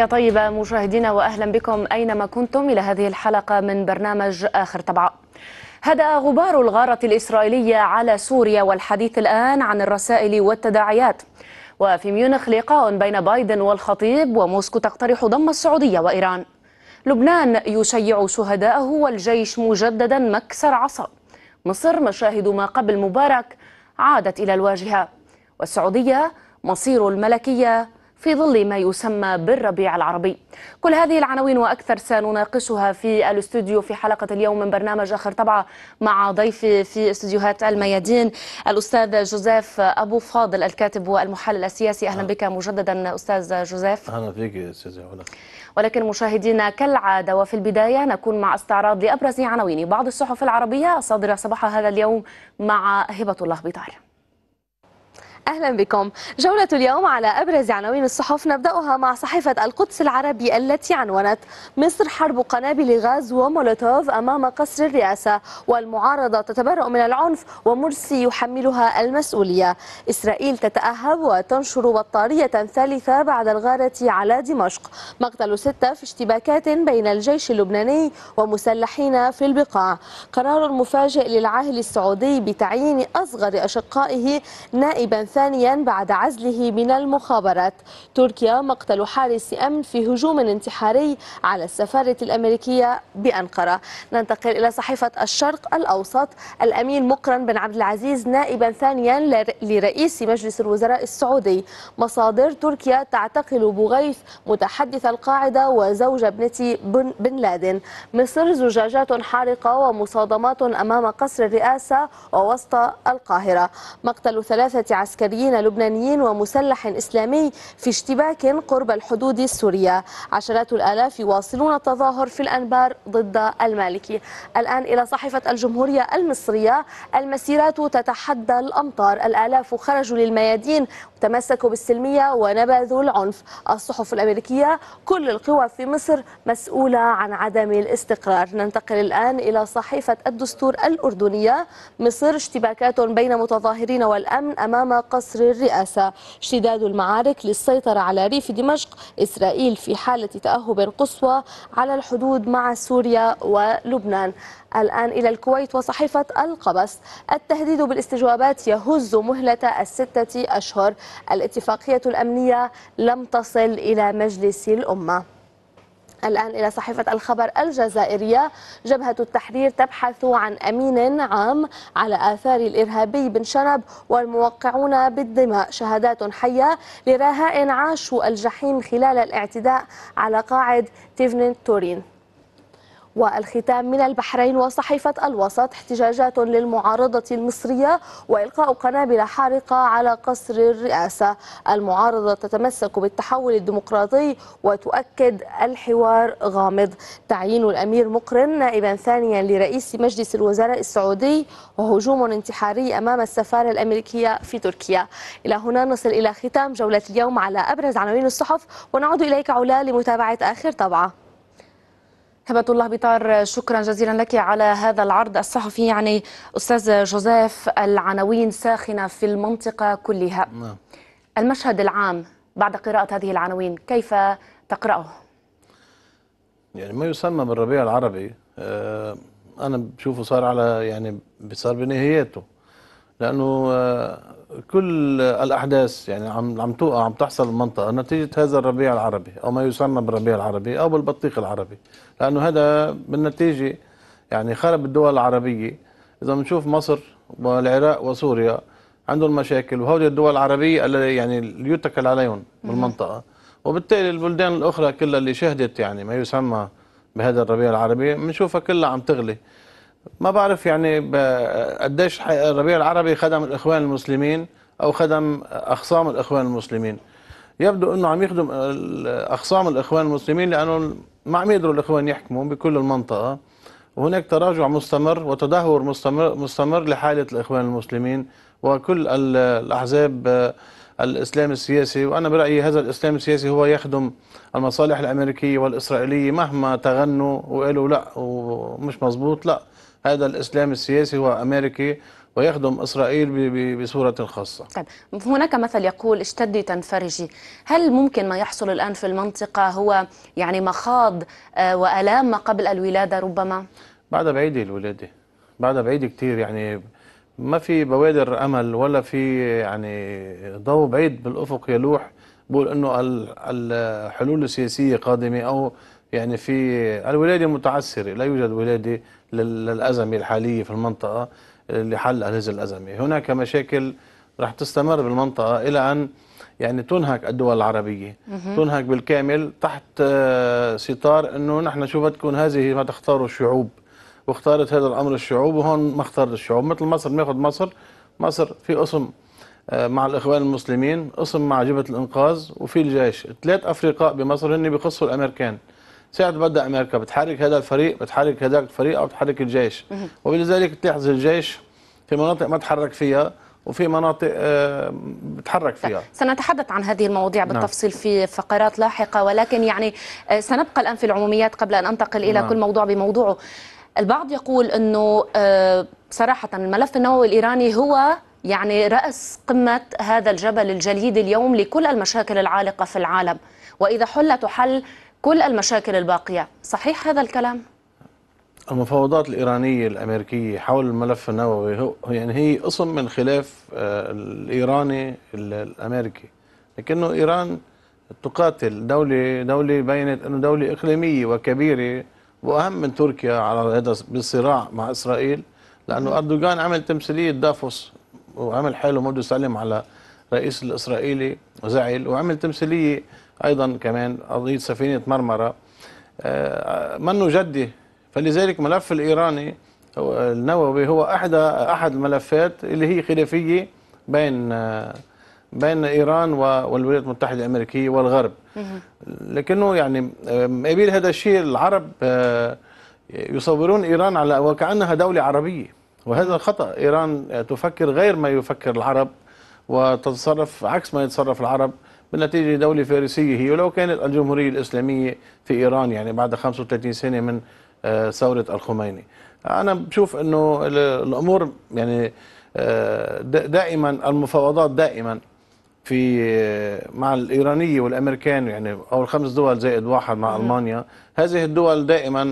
تحية طيبة مشاهدينا وأهلا بكم أينما كنتم إلى هذه الحلقة من برنامج آخر طبعة هدأ غبار الغارة الإسرائيلية على سوريا والحديث الآن عن الرسائل والتداعيات وفي ميونخ لقاء بين بايدن والخطيب وموسكو تقترح ضم السعودية وإيران لبنان يشيع شهداءه والجيش مجددا مكسر عصا مصر مشاهد ما قبل مبارك عادت إلى الواجهة والسعودية مصير الملكية في ظل ما يسمى بالربيع العربي كل هذه العناوين وأكثر سنناقشها في الاستوديو في حلقة اليوم من برنامج آخر طبعة مع ضيفي في استوديوهات الميادين الأستاذ جوزيف أبو فاضل الكاتب والمحلل السياسي أهلا نعم. بك مجددا أستاذ جوزيف أهلا فيك أستاذة هلا ولكن مشاهدينا كالعادة وفي البداية نكون مع استعراض لأبرز عناوين بعض الصحف العربية صادرة صباح هذا اليوم مع هبة الله بطار أهلا بكم جولة اليوم على أبرز عناوين الصحف نبدأها مع صحيفة القدس العربي التي عنونت مصر حرب قنابل غاز ومولوتوف أمام قصر الرئاسة والمعارضة تتبرأ من العنف ومرسي يحملها المسؤولية إسرائيل تتأهب وتنشر بطارية ثالثة بعد الغارة على دمشق مقتل ستة في اشتباكات بين الجيش اللبناني ومسلحين في البقاع قرار مفاجئ للعاهل السعودي بتعيين أصغر أشقائه نائبا ثالثا ثانيا بعد عزله من المخابرات تركيا مقتل حارس أمن في هجوم انتحاري على السفارة الأمريكية بأنقرة ننتقل إلى صحيفة الشرق الأوسط الأمين مقرن بن عبد العزيز نائبا ثانيا لرئيس مجلس الوزراء السعودي مصادر تركيا تعتقل بغيث متحدث القاعدة وزوج ابنة بن لادن مصر زجاجات حارقة ومصادمات أمام قصر الرئاسة ووسط القاهرة مقتل ثلاثة عسكريين عسكريين لبنانيين ومسلح إسلامي في اشتباك قرب الحدود السورية عشرات الآلاف يواصلون التظاهر في الأنبار ضد المالكي الآن إلى صحيفة الجمهورية المصرية المسيرات تتحدى الأمطار الآلاف خرجوا للميادين تمسكوا بالسلمية ونبذوا العنف الصحف الأمريكية كل القوى في مصر مسؤولة عن عدم الاستقرار ننتقل الآن إلى صحيفة الدستور الأردنية مصر اشتباكات بين متظاهرين والأمن أمام قصر الرئاسة اشتداد المعارك للسيطرة على ريف دمشق إسرائيل في حالة تأهب قصوى على الحدود مع سوريا ولبنان الآن إلى الكويت وصحيفة القبس التهديد بالاستجوابات يهز مهلة الستة أشهر الاتفاقية الأمنية لم تصل إلى مجلس الأمة الآن إلى صحيفة الخبر الجزائرية جبهة التحرير تبحث عن أمين عام على آثار الإرهابي بن شرب والموقعون بالدماء شهادات حية لرهائن عاشوا الجحيم خلال الاعتداء على قاعد تيفنين تورين والختام من البحرين وصحيفة الوسط احتجاجات للمعارضة المصرية وإلقاء قنابل حارقة على قصر الرئاسة المعارضة تتمسك بالتحول الديمقراطي وتؤكد الحوار غامض تعيين الأمير مقرن نائبا ثانيا لرئيس مجلس الوزراء السعودي وهجوم انتحاري أمام السفارة الأمريكية في تركيا إلى هنا نصل إلى ختام جولة اليوم على أبرز عناوين الصحف ونعود إليك علا لمتابعة آخر طبعة هبة الله بطار شكرا جزيلا لك على هذا العرض الصحفي يعني أستاذ جوزيف العناوين ساخنة في المنطقة كلها نعم. المشهد العام بعد قراءة هذه العناوين كيف تقرأه؟ يعني ما يسمى بالربيع العربي آه، أنا بشوفه صار على يعني صار بنهايته لأنه آه، كل الأحداث يعني عم عم توقع عم تحصل المنطقة نتيجة هذا الربيع العربي أو ما يسمى بالربيع العربي أو بالبطيخ العربي لانه هذا بالنتيجه يعني خرب الدول العربيه اذا بنشوف مصر والعراق وسوريا عندهم مشاكل وهول الدول العربيه اللي يعني يتكل عليهم بالمنطقه وبالتالي البلدان الاخرى كلها اللي شهدت يعني ما يسمى بهذا الربيع العربي بنشوفها كلها عم تغلي ما بعرف يعني قديش الربيع العربي خدم الاخوان المسلمين او خدم اخصام الاخوان المسلمين يبدو أنه عم يخدم أخصام الإخوان المسلمين لأنه ما عم يقدروا الإخوان يحكموا بكل المنطقة وهناك تراجع مستمر وتدهور مستمر, مستمر لحالة الإخوان المسلمين وكل الأحزاب آه، الإسلام السياسي وأنا برأيي هذا الإسلام السياسي هو يخدم المصالح الأمريكية والإسرائيلية مهما تغنوا وقالوا لا ومش مزبوط لا هذا الإسلام السياسي هو أمريكي ويخدم إسرائيل بصورة خاصة طيب هناك مثل يقول اشتدي تنفرجي هل ممكن ما يحصل الآن في المنطقة هو يعني مخاض آه، وألام ما قبل الولادة ربما بعد بعيد الولادة بعد بعيد كثير يعني ما في بوادر أمل ولا في يعني ضوء بعيد بالأفق يلوح بقول انه الحلول السياسيه قادمه او يعني في الولاده متعسره لا يوجد ولاده للازمه الحاليه في المنطقه لحل هذه الأزمة هناك مشاكل راح تستمر بالمنطقة إلى أن يعني تنهك الدول العربية تنهك بالكامل تحت آه، ستار أنه نحن شو بتكون هذه ما تختاره الشعوب واختارت هذا الأمر الشعوب وهون ما اختارت الشعوب مثل مصر بناخذ مصر مصر في قسم آه، مع الإخوان المسلمين قسم مع جبهة الإنقاذ وفي الجيش ثلاث أفرقاء بمصر هن بخصوا الأمريكان ساعة بدأ أمريكا بتحرك هذا الفريق بتحرك هذاك الفريق أو بتحرك الجيش وبذلك بتلاحظ الجيش في مناطق ما تحرك فيها وفي مناطق آه، بتحرك فيها سنتحدث عن هذه المواضيع نعم. بالتفصيل في فقرات لاحقة ولكن يعني آه، سنبقى الآن في العموميات قبل أن أنتقل إلى نعم. كل موضوع بموضوعه البعض يقول أنه آه، صراحة الملف النووي الإيراني هو يعني رأس قمة هذا الجبل الجليد اليوم لكل المشاكل العالقة في العالم وإذا حل كل المشاكل الباقية صحيح هذا الكلام؟ المفاوضات الإيرانية الأمريكية حول الملف النووي هو يعني هي قسم من خلاف آه، الإيراني الأمريكي لكنه إيران تقاتل دولة دولة بينت أنه دولة إقليمية وكبيرة وأهم من تركيا على هذا بالصراع مع إسرائيل لأنه أردوغان عمل تمثيلية دافوس وعمل حاله ما بده يسلم على رئيس الإسرائيلي وزعل وعمل تمثيلية أيضا كمان قضية سفينة مرمرة آه، منه جدي فلذلك ملف الإيراني النووي هو احدى أحد الملفات اللي هي خلافية بين آه، بين إيران والولايات المتحدة الأمريكية والغرب لكنه يعني مقابل آه، هذا الشيء العرب يصورون إيران على وكأنها دولة عربية وهذا خطأ إيران تفكر غير ما يفكر العرب وتتصرف عكس ما يتصرف العرب بالنتيجة دولة فارسية هي ولو كانت الجمهورية الإسلامية في إيران يعني بعد 35 سنة من آه، ثورة الخميني أنا بشوف أنه الأمور يعني آه، دائما المفاوضات دائما في آه، مع الإيرانية والأمريكان يعني أو الخمس دول زائد واحد مع ألمانيا هذه الدول دائما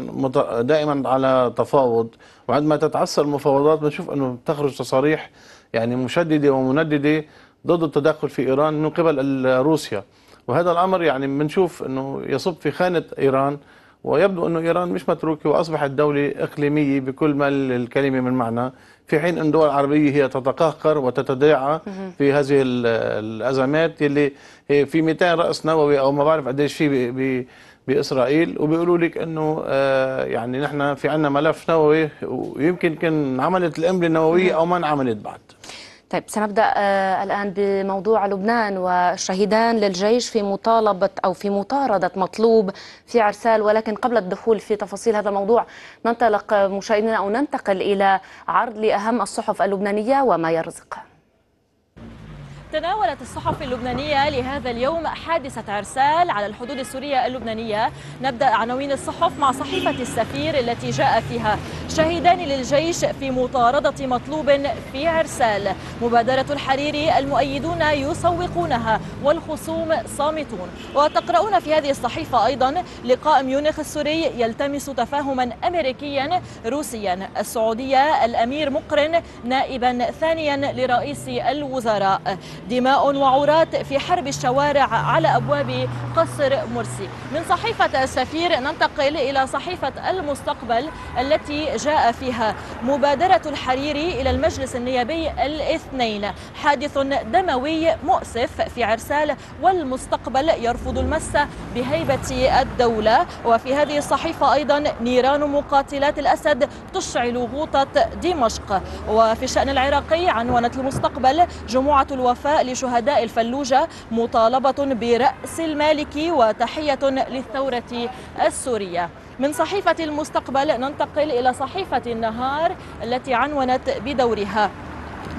دائما على تفاوض وعندما تتعسر المفاوضات بنشوف أنه تخرج تصاريح يعني مشددة ومنددة ضد التدخل في إيران من قبل روسيا وهذا الأمر يعني بنشوف أنه يصب في خانة إيران ويبدو أنه إيران مش متروكة وأصبحت دولة إقليمية بكل ما الكلمة من معنى في حين أن الدول العربية هي تتقهقر وتتداعى في هذه الأزمات اللي في 200 رأس نووي أو ما بعرف قديش في بإسرائيل وبيقولوا لك أنه آه، يعني نحن في عندنا ملف نووي ويمكن كان عملت الامله النووية أو ما انعملت بعد طيب سنبدا آه، الان بموضوع لبنان والشهيدان للجيش في مطالبه او في مطارده مطلوب في عرسال ولكن قبل الدخول في تفاصيل هذا الموضوع ننطلق مشاهدينا او ننتقل الى عرض لاهم الصحف اللبنانيه وما يرزقها تناولت الصحف اللبنانية لهذا اليوم حادثة عرسال على الحدود السورية اللبنانية نبدأ عناوين الصحف مع صحيفة السفير التي جاء فيها شهيدان للجيش في مطاردة مطلوب في عرسال مبادرة الحريري المؤيدون يسوقونها والخصوم صامتون وتقرؤون في هذه الصحيفة أيضا لقاء ميونخ السوري يلتمس تفاهما أمريكيا روسيا السعودية الأمير مقرن نائبا ثانيا لرئيس الوزراء دماء وعورات في حرب الشوارع على أبواب قصر مرسي من صحيفة السفير ننتقل إلى صحيفة المستقبل التي جاء فيها مبادرة الحريري إلى المجلس النيابي الاثنين حادث دموي مؤسف في عرسال والمستقبل يرفض المس بهيبة الدولة وفي هذه الصحيفة أيضا نيران مقاتلات الأسد تشعل غوطة دمشق وفي الشأن العراقي عنونة المستقبل جمعه الوفاة لشهداء الفلوجة مطالبة برأس المالك وتحية للثورة السورية من صحيفة المستقبل ننتقل إلى صحيفة النهار التي عنونت بدورها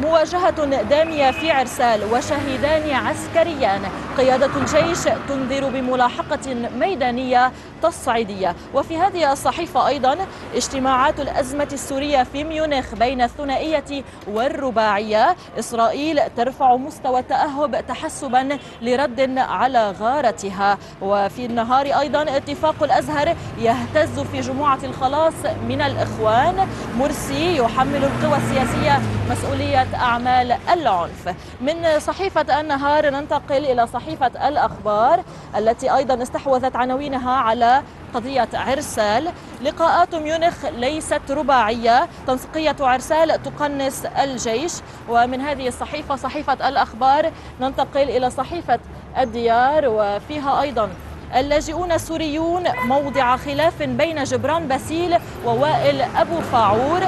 مواجهة دامية في عرسال وشهيدان عسكريان قيادة الجيش تنذر بملاحقة ميدانية تصعيدية وفي هذه الصحيفة أيضا اجتماعات الأزمة السورية في ميونخ بين الثنائية والرباعية إسرائيل ترفع مستوى التأهب تحسبا لرد على غارتها وفي النهار أيضا اتفاق الأزهر يهتز في جموعة الخلاص من الإخوان مرسي يحمل القوى السياسية مسؤولية خلفية أعمال العنف من صحيفة النهار ننتقل إلى صحيفة الأخبار التي أيضا استحوذت عناوينها على قضية عرسال لقاءات ميونخ ليست رباعية تنسيقية عرسال تقنص الجيش ومن هذه الصحيفة صحيفة الأخبار ننتقل إلى صحيفة الديار وفيها أيضا اللاجئون السوريون موضع خلاف بين جبران باسيل ووائل أبو فاعور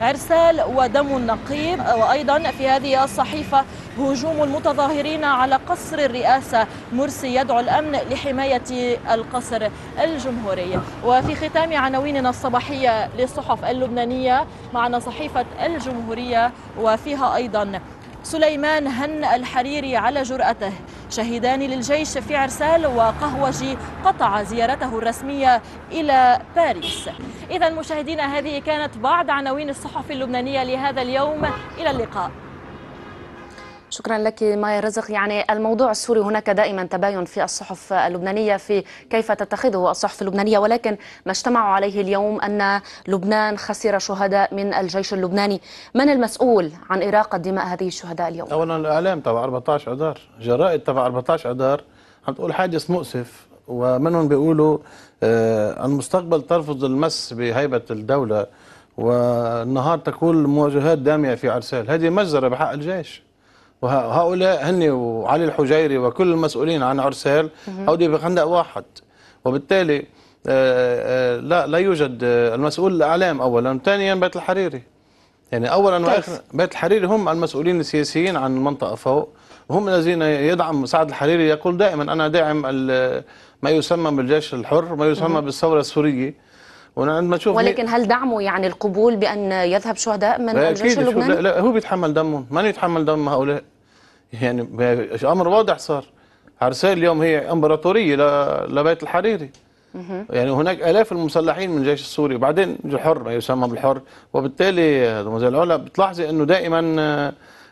عرسال ودم النقيب وأيضا في هذه الصحيفة هجوم المتظاهرين على قصر الرئاسة مرسي يدعو الأمن لحماية القصر الجمهوري وفي ختام عناويننا الصباحية للصحف اللبنانية معنا صحيفة الجمهورية وفيها أيضا سليمان هن الحريري على جرأته شهيدان للجيش في عرسال وقهوجي قطع زيارته الرسمية إلى باريس إذا مشاهدينا هذه كانت بعض عناوين الصحف اللبنانية لهذا اليوم إلى اللقاء شكرا لك مايا رزق يعني الموضوع السوري هناك دائما تباين في الصحف اللبنانية في كيف تتخذه الصحف اللبنانية ولكن ما اجتمعوا عليه اليوم أن لبنان خسر شهداء من الجيش اللبناني من المسؤول عن إراقة دماء هذه الشهداء اليوم؟ أولا الإعلام تبع 14 أدار جرائد تبع 14 أدار عم تقول حادث مؤسف ومنهم بيقولوا آه، المستقبل ترفض المس بهيبة الدولة والنهار تكون مواجهات دامية في عرسال هذه مجزرة بحق الجيش وهؤلاء هن وعلي الحجيري وكل المسؤولين عن عرسال هودي بخندق واحد وبالتالي آه، آه، لا لا يوجد آه، المسؤول الاعلام اولا ثانيا بيت الحريري يعني اولا واخر بيت الحريري هم المسؤولين السياسيين عن المنطقه فوق هم الذين يدعم سعد الحريري يقول دائما انا داعم ما يسمى بالجيش الحر ما يسمى بالثوره السوريه وانا عندما اشوف ولكن هل دعمه يعني القبول بان يذهب شهداء من الجيش اللبناني؟ لا, لا هو بيتحمل دمهم، من يتحمل دم هؤلاء؟ يعني امر واضح صار عرسال اليوم هي امبراطوريه لبيت الحريري يعني هناك الاف المسلحين من الجيش السوري وبعدين الحر ما يسمى بالحر وبالتالي زي العلا بتلاحظي انه دائما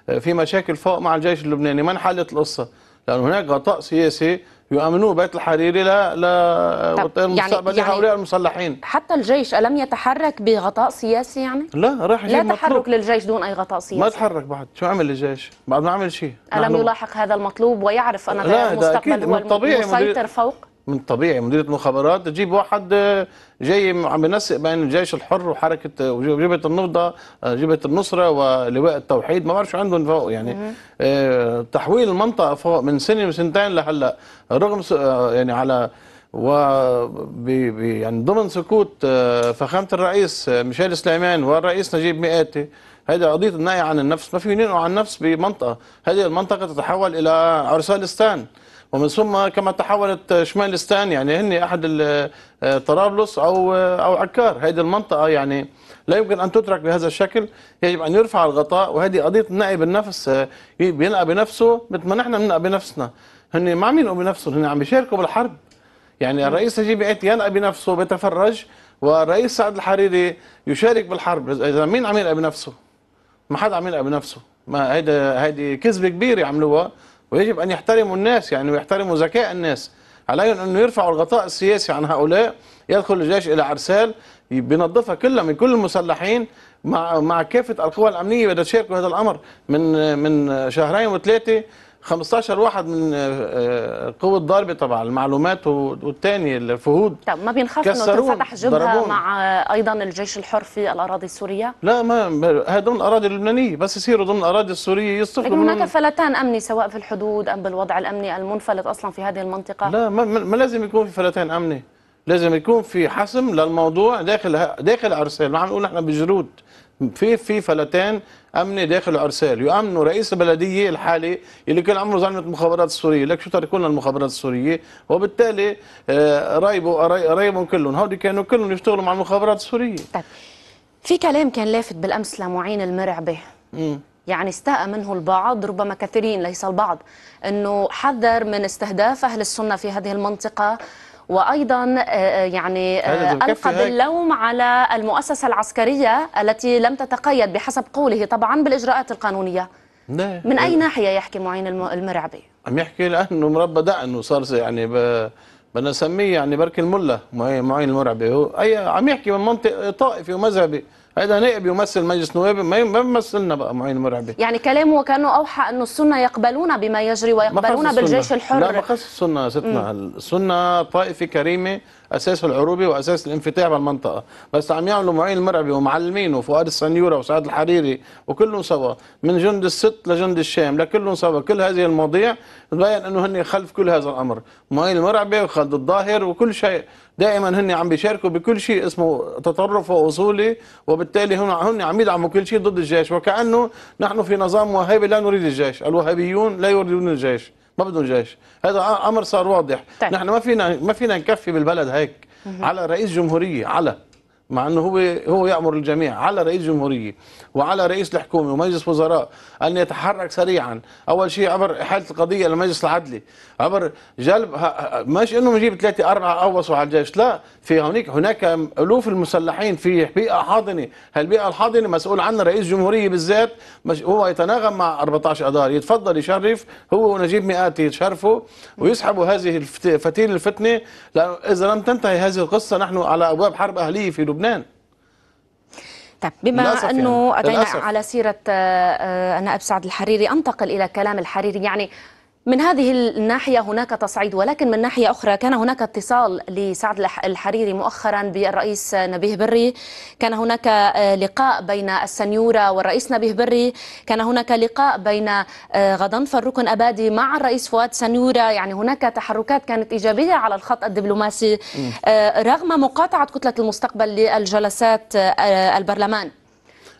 آه، في مشاكل فوق مع الجيش اللبناني ما انحلت القصه لانه هناك غطاء سياسي يؤمنون بيت الحريري لا لا يعني- المستقبل يعني هؤلاء المسلحين حتى الجيش الم يتحرك بغطاء سياسي يعني؟ لا راح لا تحرك للجيش دون اي غطاء سياسي ما تحرك بعد شو عمل الجيش؟ بعد ما عمل شيء الم يلاحق هذا المطلوب ويعرف ان لا المستقبل هو المسيطر فوق من طبيعي مديريه المخابرات تجيب واحد آه، جاي عم بين الجيش الحر وحركه آه، وجبهه النهضه آه، جبهه النصره ولواء التوحيد ما بعرف شو عندهم فوق يعني تحويل المنطقه فوق من سنه وسنتين لهلا رغم يعني على و يعني ضمن سكوت فخامه الرئيس ميشيل سليمان والرئيس نجيب مئاتي هذه قضيه النهي عن النفس ما في ينقوا عن النفس بمنطقه هذه المنطقه تتحول الى عرسالستان ومن ثم كما تحولت شمالستان يعني هن احد آه، طرابلس او آه، او عكار هذه المنطقه يعني لا يمكن ان تترك بهذا الشكل يجب ان يرفع الغطاء وهذه قضيه النقي بالنفس آه، بينقى بنفسه مثل ما نحن بننقى بنفسنا هن ما عم ينقوا بنفسهم هن عم يشاركوا بالحرب يعني الرئيس نجيب قاعد إيه ينقى بنفسه بيتفرج والرئيس سعد الحريري يشارك بالحرب اذا مين عم ينقى بنفسه ما حدا عم ينقى بنفسه ما هيدا هيدي كذبه كبيره عملوها ويجب أن يحترموا الناس يعني ويحترموا ذكاء الناس عليهم أنه يرفعوا الغطاء السياسي عن هؤلاء يدخل الجيش إلى عرسال بينظفها كلها من كل المسلحين مع مع كافة القوى الأمنية بدها تشاركوا هذا الأمر من من شهرين وثلاثة 15 واحد من آه، آه، قوه ضربة طبعا المعلومات والتاني الفهود طب ما بينخاف انه جبهة ضربون. مع آه، ايضا الجيش الحر في الاراضي السوريه لا ما هي ضمن الاراضي اللبنانيه بس يصيروا ضمن الاراضي السوريه يصطفوا لكن هناك فلتان امني سواء في الحدود ام بالوضع الامني المنفلت اصلا في هذه المنطقه لا ما, ما لازم يكون في فلتان امني لازم يكون في حسم للموضوع داخل داخل ارسال ما عم نقول نحن بجرود في في فلتان امني داخل عرسال يؤمنوا رئيس البلديه الحالي اللي كان عمره زعمه المخابرات السوريه لك شو تركوا لنا المخابرات السوريه وبالتالي قرايبه آه، قرايبهم كلهم هودي كانوا كلهم يشتغلوا مع المخابرات السوريه طيب في كلام كان لافت بالامس لمعين المرعبه امم يعني استاء منه البعض ربما كثيرين ليس البعض انه حذر من استهداف اهل السنه في هذه المنطقه وايضا آه، آه، يعني آه، القى باللوم على المؤسسه العسكريه التي لم تتقيد بحسب قوله طبعا بالاجراءات القانونيه لا. من اي إيه. ناحيه يحكي معين المرعبي عم يحكي لانه مربى دقنه صار يعني ب... بدنا نسميه يعني بركي المله معين المرعبي هو اي عم يحكي من منطق طائفي ومذهبي هذا نائب يمثل مجلس نواب ما يمثلنا بقى معين مرعبي يعني كلامه وكانه اوحى انه السنه يقبلون بما يجري ويقبلون بالجيش الحر لا ما خص السنه ستنا السنه طائفه كريمه اساس العروبه واساس الانفتاح بالمنطقه بس عم يعملوا معين المرعبي ومعلمينه وفؤاد السنيوره وسعد الحريري وكلهم سوا من جند الست لجند الشام لكلهم سوا كل هذه المواضيع تبين انه هن خلف كل هذا الامر معين المرعبي وخالد الظاهر وكل شيء دائما هن عم بيشاركوا بكل شيء اسمه تطرف وأصولي وبالتالي هن هن عم يدعموا كل شيء ضد الجيش وكأنه نحن في نظام وهابي لا نريد الجيش الوهابيون لا يريدون الجيش ما بدهم جيش هذا امر صار واضح طيب. نحن ما فينا ما فينا نكفي بالبلد هيك على رئيس جمهوريه على مع انه هو هو يامر الجميع على رئيس جمهوريه وعلى رئيس الحكومه ومجلس وزراء ان يتحرك سريعا اول شيء عبر احاله القضيه للمجلس العدلي عبر جلب مش انه نجيب ثلاثه اربعه قوصوا على الجيش لا في هناك هناك الوف المسلحين في بيئه حاضنه هالبيئه الحاضنه مسؤول عنها رئيس جمهوريه بالذات هو يتناغم مع 14 اذار يتفضل يشرف هو ونجيب مئاتي يتشرفوا ويسحبوا هذه فتيل الفتنه لانه اذا لم تنتهي هذه القصه نحن على ابواب حرب اهليه في لبنان لبنان طيب بما يعني، انه يعني. اتينا على سيره آه، آه، النائب سعد الحريري انتقل الى كلام الحريري يعني من هذه الناحية هناك تصعيد ولكن من ناحية أخرى كان هناك اتصال لسعد الحريري مؤخرا بالرئيس نبيه بري كان هناك آه، لقاء بين السنيورة والرئيس نبيه بري كان هناك لقاء بين آه، غضنفر ركن أبادي مع الرئيس فؤاد سنيورة يعني هناك تحركات كانت إيجابية على الخط الدبلوماسي آه، رغم مقاطعة كتلة المستقبل للجلسات البرلمان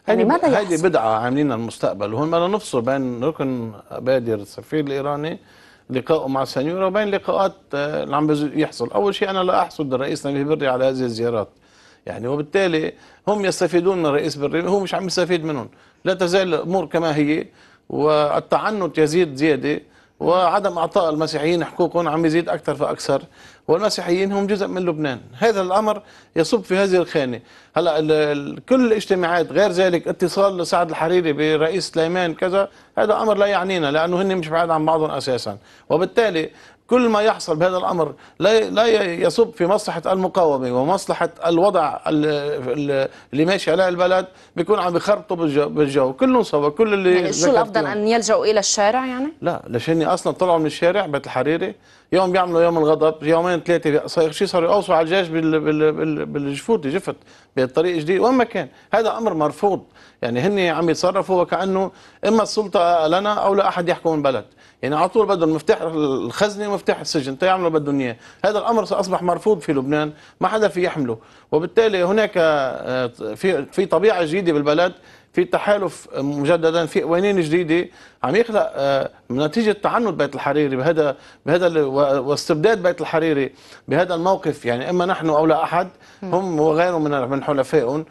يعني ماذا يحصل؟ هذه بدعة عاملينها المستقبل وهون بدنا نفصل بين ركن بادر السفير الإيراني لقائه مع سنيورا وبين لقاءات آه، اللي عم يحصل أول شيء أنا لا أحصد الرئيس نبيه بري على هذه الزيارات يعني وبالتالي هم يستفيدون من الرئيس بري هو مش عم يستفيد منهم لا تزال الأمور كما هي والتعنت يزيد زيادة وعدم اعطاء المسيحيين حقوقهم عم يزيد اكثر فاكثر والمسيحيين هم جزء من لبنان هذا الامر يصب في هذه الخانه هلا كل الاجتماعات غير ذلك اتصال سعد الحريري برئيس سليمان كذا هذا امر لا يعنينا لانه هن مش بعاد عن بعضهم اساسا وبالتالي كل ما يحصل بهذا الأمر لا لا يصب في مصلحة المقاومة ومصلحة الوضع اللي ماشي عليه البلد بيكون عم يخربطوا بالجو, بالجو كلهم سوا كل اللي يعني شو الأفضل أن يلجؤوا إلى الشارع يعني؟ لا لشان أصلا طلعوا من الشارع بيت الحريري يوم بيعملوا يوم الغضب يومين ثلاثه شيء صاروا يقوصوا على الجيش بالجفوت جفت بطريق جديد وين ما كان هذا امر مرفوض يعني هن عم يتصرفوا وكانه اما السلطه لنا او لا احد يحكم البلد يعني على طول بدهم مفتاح الخزنه ومفتاح السجن تيعملوا بدهم اياه هذا الامر اصبح مرفوض في لبنان ما حدا في يحمله وبالتالي هناك آه، في في طبيعه جديده بالبلد في تحالف مجددا في قوانين جديده عم يخلق آه، نتيجه تعنت بيت الحريري بهذا بهذا واستبداد بيت الحريري بهذا الموقف يعني اما نحن او لا احد هم وغيرهم من حلفائهم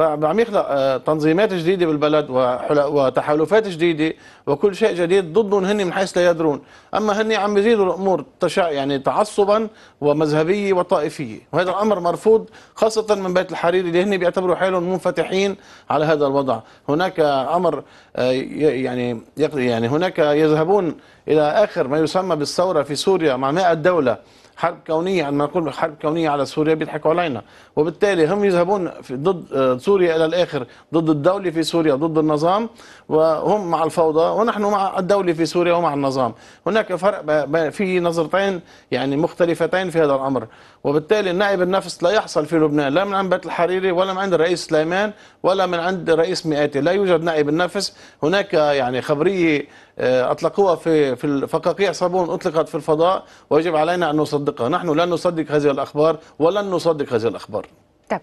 عم يخلق آه، تنظيمات جديده بالبلد وتحالفات جديده وكل شيء جديد ضدهم هن من حيث لا يدرون، اما هن عم يزيدوا الامور تشع يعني تعصبا ومذهبيه وطائفيه، وهذا الامر مرفوض خاصه من بيت الحريري اللي هن بيعتبروا حالهم منفتحين على هذا الوضع، هناك امر آه، يعني يعني هناك يذهبون الى اخر ما يسمى بالثوره في سوريا مع 100 دوله حرب كونيه عندما نقول حرب كونيه على سوريا بيضحكوا علينا وبالتالي هم يذهبون ضد آه، سوريا الى الاخر ضد الدوله في سوريا ضد النظام وهم مع الفوضى ونحن مع الدوله في سوريا ومع النظام هناك فرق في نظرتين يعني مختلفتين في هذا الامر وبالتالي النائب النفس لا يحصل في لبنان لا من عند بيت الحريري ولا من عند الرئيس سليمان ولا من عند رئيس مئاتي لا يوجد نائب النفس هناك يعني خبريه آه، أطلقوها في في فقاقيع صابون أطلقت في الفضاء ويجب علينا أن نصدقها نحن لن نصدق هذه الأخبار ولن نصدق هذه الأخبار طيب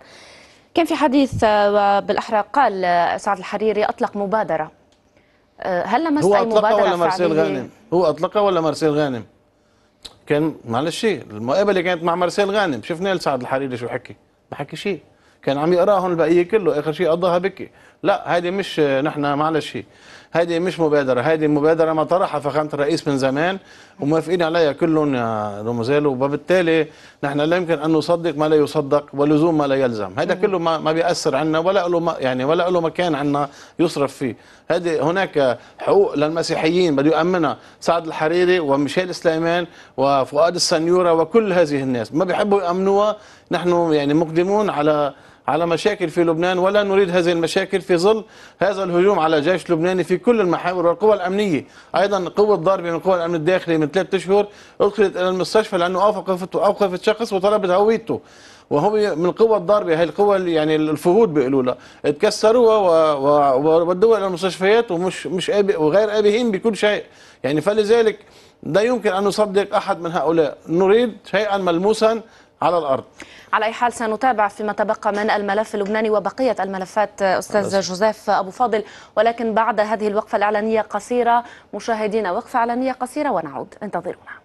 كان في حديث آه، بالأحرى قال آه، سعد الحريري أطلق مبادرة هل لمست أي مبادرة هو أطلقها ولا مرسيل غانم؟ هو أطلقها ولا مرسيل غانم؟ كان معلش المقابله كانت مع مرسيل غانم شفنا لسعد الحريري شو حكي ما حكي شيء كان عم يقراهم البقيه كله اخر شيء قضاها بكي لا هذه مش نحن معلش هذه مش مبادره هذه مبادره ما طرحها فخامه الرئيس من زمان وموافقين عليها كلهم يا رمزيل وبالتالي نحن لا يمكن ان نصدق ما لا يصدق ولزوم ما لا يلزم هذا كله ما, ما بياثر عنا ولا له يعني ولا له مكان عنا يصرف فيه هذه هناك حقوق للمسيحيين بده يؤمنها سعد الحريري وميشيل سليمان وفؤاد السنيوره وكل هذه الناس ما بيحبوا يامنوها نحن يعني مقدمون على على مشاكل في لبنان ولا نريد هذه المشاكل في ظل هذا الهجوم على جيش لبناني في كل المحاور والقوى الأمنية أيضا قوة ضاربة من قوى الأمن الداخلي من ثلاثة أشهر أدخلت إلى المستشفى لأنه أوقفت أوقفت شخص وطلبت هويته وهو من قوة ضاربة هي القوة يعني الفهود بيقولوا لها تكسروها وودوها إلى المستشفيات ومش مش آبي وغير آبهين بكل شيء يعني فلذلك لا يمكن أن نصدق أحد من هؤلاء نريد شيئا ملموسا على الارض على اي حال سنتابع فيما تبقى من الملف اللبناني وبقيه الملفات استاذ جوزيف ابو فاضل ولكن بعد هذه الوقفه الاعلانيه قصيره مشاهدينا وقفه اعلانيه قصيره ونعود انتظرونا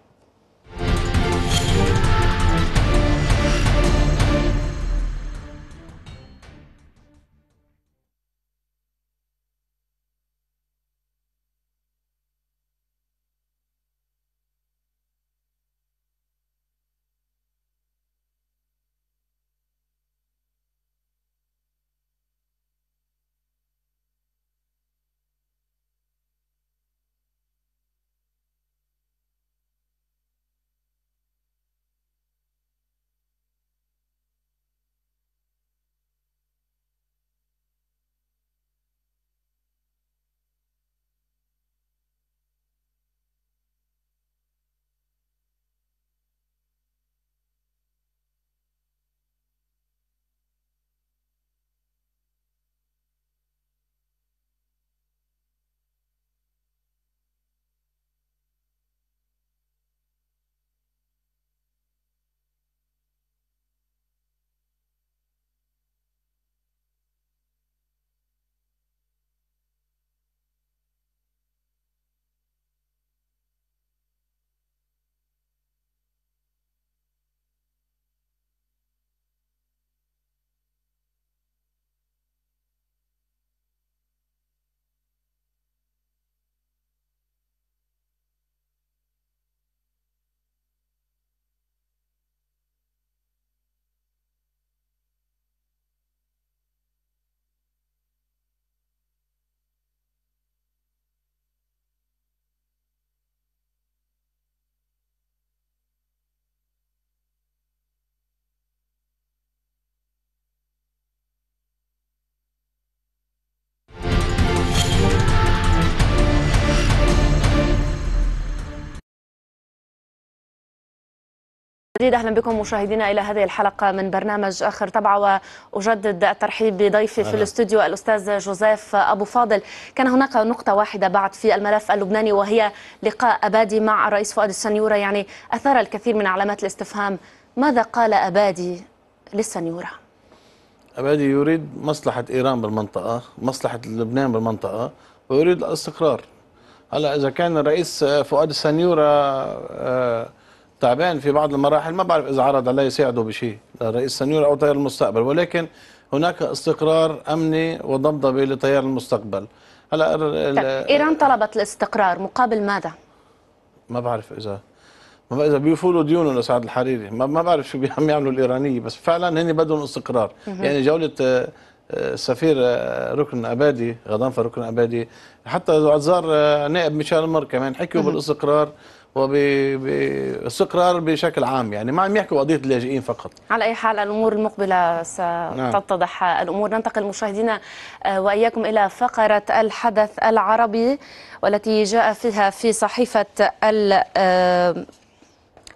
جديد اهلا بكم مشاهدينا الى هذه الحلقه من برنامج اخر طبعه واجدد الترحيب بضيفي في الاستوديو الاستاذ جوزيف ابو فاضل كان هناك نقطه واحده بعد في الملف اللبناني وهي لقاء ابادي مع الرئيس فؤاد السنيوره يعني اثار الكثير من علامات الاستفهام ماذا قال ابادي للسنيوره ابادي يريد مصلحه ايران بالمنطقه مصلحه لبنان بالمنطقه ويريد الاستقرار هلا اذا كان الرئيس فؤاد السنيوره آه، تعبان في بعض المراحل ما بعرف إذا عرض عليه يساعده بشيء الرئيس سنيور أو تيار المستقبل ولكن هناك استقرار أمني وضبضبة لتيار المستقبل هلا طيب، إيران طلبت الاستقرار مقابل ماذا؟ ما بعرف إذا ما اذا بيفولوا ديونهم لسعد الحريري ما, ما بعرف شو عم يعملوا الايرانيه بس فعلا هن بدهم استقرار يعني جوله السفير آه، آه، آه، ركن ابادي غضنفر ركن ابادي حتى زار نائب ميشيل مر كمان حكيوا بالاستقرار وباستقرار بشكل عام يعني ما عم يحكوا قضيه اللاجئين فقط على اي حال الامور المقبله نعم. ستتضح نعم. الامور ننتقل مشاهدينا آه، واياكم الى فقره الحدث العربي والتي جاء فيها في صحيفه آه،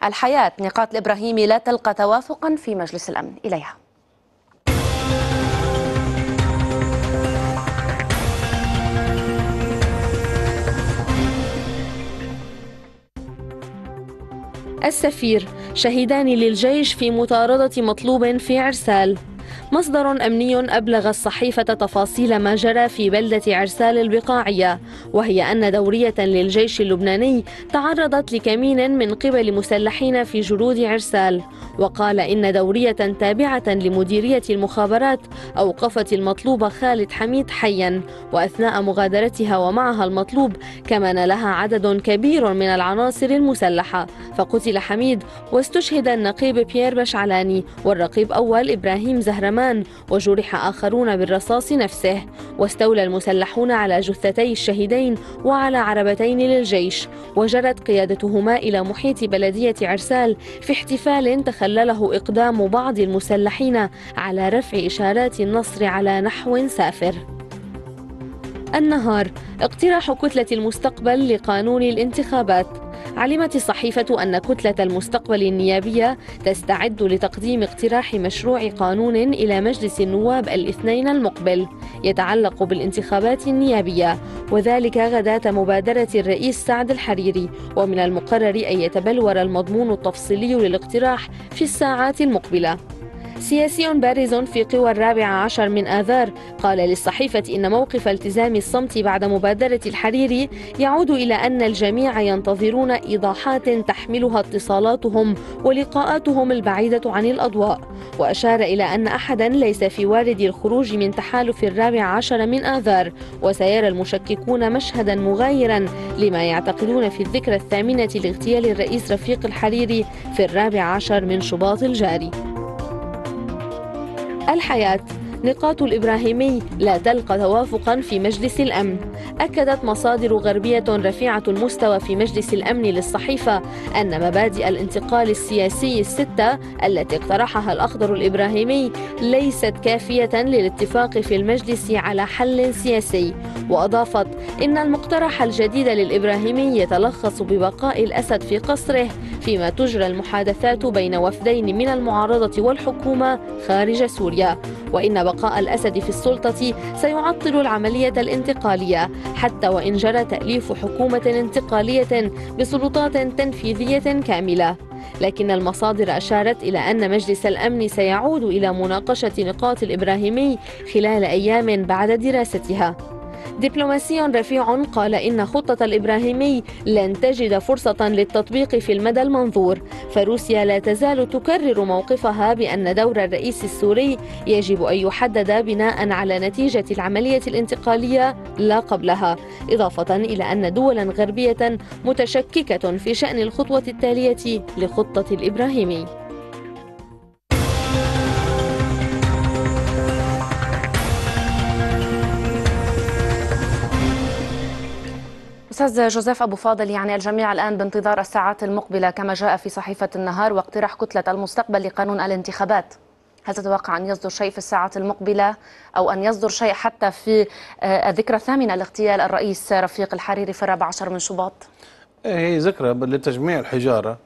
الحياه نقاط الابراهيمي لا تلقى توافقا في مجلس الامن اليها السفير شهيدان للجيش في مطاردة مطلوب في عرسال مصدر أمني أبلغ الصحيفة تفاصيل ما جرى في بلدة عرسال البقاعية وهي أن دورية للجيش اللبناني تعرضت لكمين من قبل مسلحين في جرود عرسال وقال إن دورية تابعة لمديرية المخابرات أوقفت المطلوب خالد حميد حيا وأثناء مغادرتها ومعها المطلوب كمان لها عدد كبير من العناصر المسلحة فقتل حميد واستشهد النقيب بيير بشعلاني والرقيب أول إبراهيم زهر البرلمان وجرح آخرون بالرصاص نفسه واستولى المسلحون على جثتي الشهيدين وعلى عربتين للجيش وجرت قيادتهما إلى محيط بلدية عرسال في احتفال تخلله إقدام بعض المسلحين على رفع إشارات النصر على نحو سافر النهار اقتراح كتلة المستقبل لقانون الانتخابات علمت الصحيفة أن كتلة المستقبل النيابية تستعد لتقديم اقتراح مشروع قانون إلى مجلس النواب الاثنين المقبل يتعلق بالانتخابات النيابية وذلك غداة مبادرة الرئيس سعد الحريري ومن المقرر أن يتبلور المضمون التفصيلي للاقتراح في الساعات المقبلة سياسي بارز في قوى الرابع عشر من آذار قال للصحيفة إن موقف التزام الصمت بعد مبادرة الحريري يعود إلى أن الجميع ينتظرون إيضاحات تحملها اتصالاتهم ولقاءاتهم البعيدة عن الأضواء وأشار إلى أن أحدا ليس في وارد الخروج من تحالف الرابع عشر من آذار وسيرى المشككون مشهدا مغايرا لما يعتقدون في الذكرى الثامنة لاغتيال الرئيس رفيق الحريري في الرابع عشر من شباط الجاري الحياه نقاط الإبراهيمي لا تلقى توافقا في مجلس الأمن أكدت مصادر غربية رفيعة المستوى في مجلس الأمن للصحيفة أن مبادئ الانتقال السياسي الستة التي اقترحها الأخضر الإبراهيمي ليست كافية للاتفاق في المجلس على حل سياسي وأضافت إن المقترح الجديد للإبراهيمي يتلخص ببقاء الأسد في قصره فيما تجرى المحادثات بين وفدين من المعارضة والحكومة خارج سوريا وإن بقاء الأسد في السلطة سيعطل العملية الانتقالية حتى وإن جرى تأليف حكومة انتقالية بسلطات تنفيذية كاملة لكن المصادر أشارت إلى أن مجلس الأمن سيعود إلى مناقشة نقاط الإبراهيمي خلال أيام بعد دراستها دبلوماسي رفيع قال إن خطة الإبراهيمي لن تجد فرصة للتطبيق في المدى المنظور فروسيا لا تزال تكرر موقفها بأن دور الرئيس السوري يجب أن يحدد بناء على نتيجة العملية الانتقالية لا قبلها إضافة إلى أن دولا غربية متشككة في شأن الخطوة التالية لخطة الإبراهيمي أستاذ جوزيف أبو فاضل يعني الجميع الآن بانتظار الساعات المقبلة كما جاء في صحيفة النهار واقتراح كتلة المستقبل لقانون الانتخابات هل تتوقع أن يصدر شيء في الساعات المقبلة أو أن يصدر شيء حتى في آه، الذكرى الثامنة لاغتيال الرئيس رفيق الحريري في الرابع عشر من شباط؟ إيه، هي ذكرى لتجميع الحجارة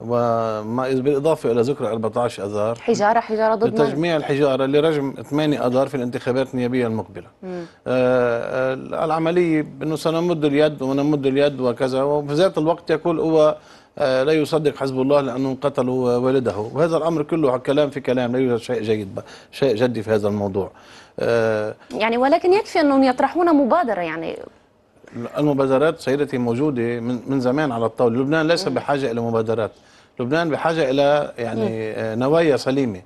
وما بالإضافة إلى ذكرى 14 أذار حجارة حجارة ضد لتجميع الحجارة لرجم 8 أذار في الانتخابات النيابية المقبلة آه آه العملية أنه سنمد اليد ونمد اليد وكذا وفي ذات الوقت يقول هو آه لا يصدق حزب الله لأنهم قتلوا والده وهذا الأمر كله كلام في كلام لا يوجد شيء جيد شيء جدي في هذا الموضوع آه، يعني ولكن يكفي أنهم يطرحون مبادرة يعني المبادرات سيدتي موجوده من من زمان على الطاوله، لبنان ليس بحاجه الى مبادرات، لبنان بحاجه الى يعني آه، نوايا سليمه.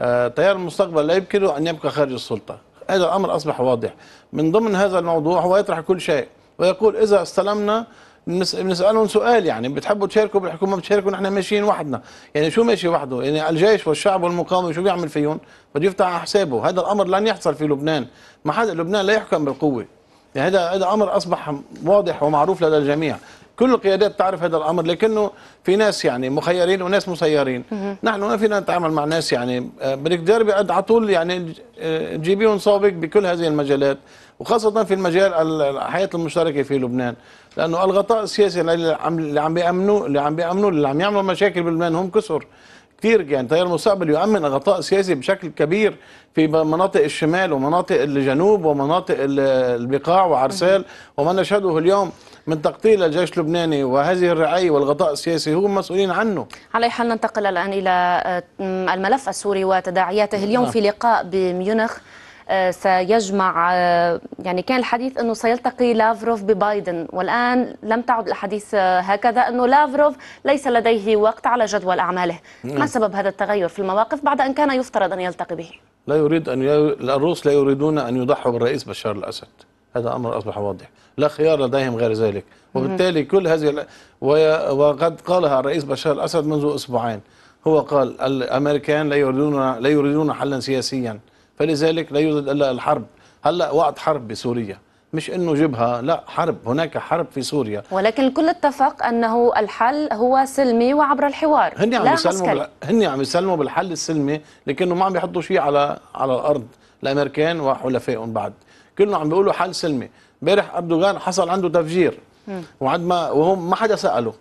آه، تيار المستقبل لا يمكن ان يبقى خارج السلطه، هذا الامر اصبح واضح. من ضمن هذا الموضوع هو يطرح كل شيء ويقول اذا استلمنا بنسالهم سؤال يعني بتحبوا تشاركوا بالحكومه بتشاركوا نحن ماشيين وحدنا يعني شو ماشي وحده يعني الجيش والشعب والمقاومه شو بيعمل فيهم بده يفتح على حسابه هذا الامر لن يحصل في لبنان ما حدا لبنان لا يحكم بالقوه يعني هذا هذا امر اصبح واضح ومعروف لدى الجميع كل القيادات تعرف هذا الامر لكنه في ناس يعني مخيرين وناس مسيرين نحن ما فينا نتعامل مع ناس يعني آه، بريك ديربي على طول يعني آه، جيبيهم سابق بكل هذه المجالات وخاصه في المجال الحياه المشتركه في لبنان لانه الغطاء السياسي اللي عم اللي عم بيامنوا اللي عم بيامنوا اللي عم يعملوا مشاكل بلبنان هم كسر كتير يعني تيار المستقبل يؤمن غطاء سياسي بشكل كبير في مناطق الشمال ومناطق الجنوب ومناطق البقاع وعرسال وما نشهده اليوم من تقتيل الجيش اللبناني وهذه الرعاية والغطاء السياسي هم مسؤولين عنه على حال ننتقل الآن إلى آه، الملف السوري وتداعياته اليوم نعم. في لقاء بميونخ سيجمع آه، يعني كان الحديث انه سيلتقي لافروف ببايدن والان لم تعد الحديث آه، هكذا انه لافروف ليس لديه وقت على جدول اعماله ما نعم. سبب هذا التغير في المواقف بعد ان كان يفترض ان يلتقي به لا يريد ان الروس لا يريدون ان يضحوا بالرئيس بشار الاسد هذا امر اصبح واضح لا خيار لديهم غير ذلك وبالتالي كل هذه وقد قالها الرئيس بشار الاسد منذ اسبوعين هو قال الامريكان لا يريدون لا يريدون حلا سياسيا فلذلك لا يوجد الا الحرب هلا وقت حرب بسوريا مش انه جبهه لا حرب هناك حرب في سوريا ولكن الكل اتفق انه الحل هو سلمي وعبر الحوار هن عم يسلموا بال... هن عم يسلموا بالحل السلمي لكنه ما عم يحطوا شيء على على الارض الامريكان وحلفائهم بعد كلهم عم بيقولوا حل سلمي امبارح اردوغان حصل عنده تفجير وعند ما وهم ما حدا ساله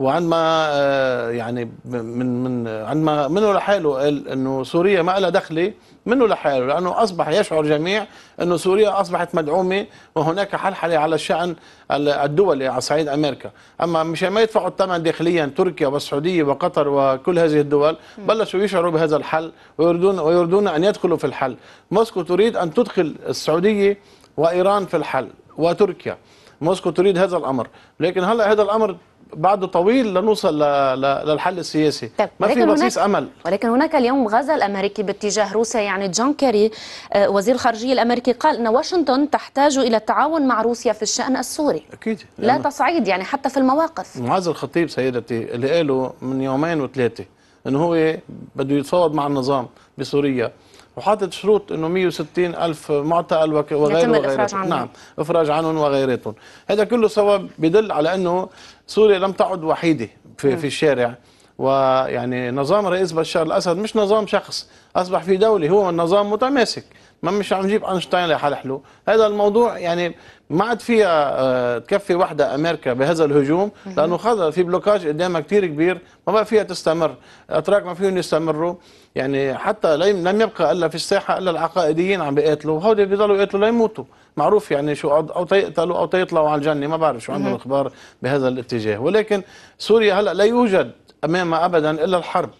وعندما آه، يعني من من عندما منه لحاله قال انه سوريا ما لها دخله منه لحاله لانه اصبح يشعر جميع انه سوريا اصبحت مدعومه وهناك حلحله على الشان الدولي على صعيد امريكا، اما مشان ما يدفعوا الثمن داخليا تركيا والسعوديه وقطر وكل هذه الدول بلشوا يشعروا بهذا الحل ويريدون ويريدون ان يدخلوا في الحل، موسكو تريد ان تدخل السعوديه وايران في الحل وتركيا موسكو تريد هذا الامر، لكن هلا هذا الامر بعد طويل لنوصل للحل السياسي طيب، ما في بصيص امل ولكن هناك اليوم غزا الامريكي باتجاه روسيا يعني جون كيري آه، وزير الخارجيه الامريكي قال ان واشنطن تحتاج الى التعاون مع روسيا في الشان السوري اكيد لا تصعيد يعني حتى في المواقف معاذ الخطيب سيدتي اللي قاله من يومين وثلاثه انه هو بده يتفاوض مع النظام بسوريا وحاطط شروط انه 160 الف معتقل وغيره وغيره نعم افراج عنهم وغيرتهم هذا كله سبب بدل على انه سوريا لم تعد وحيده في, نعم. في الشارع ويعني نظام رئيس بشار الاسد مش نظام شخص اصبح في دوله هو النظام متماسك ما مش عم نجيب اينشتاين ليحلحله هذا الموضوع يعني ما عاد فيها آه، تكفي وحده امريكا بهذا الهجوم لانه خلص في بلوكاج قدامها كثير كبير ما بقى فيها تستمر الاتراك ما فيهم يستمروا يعني حتى لم يبقى الا في الساحه الا العقائديين عم بيقاتلوا وهودي بيضلوا يقاتلوا ليموتوا معروف يعني شو او تيقتلوا او تيطلعوا على الجنه ما بعرف شو عندهم اخبار بهذا الاتجاه ولكن سوريا هلا لا يوجد امامها ابدا الا الحرب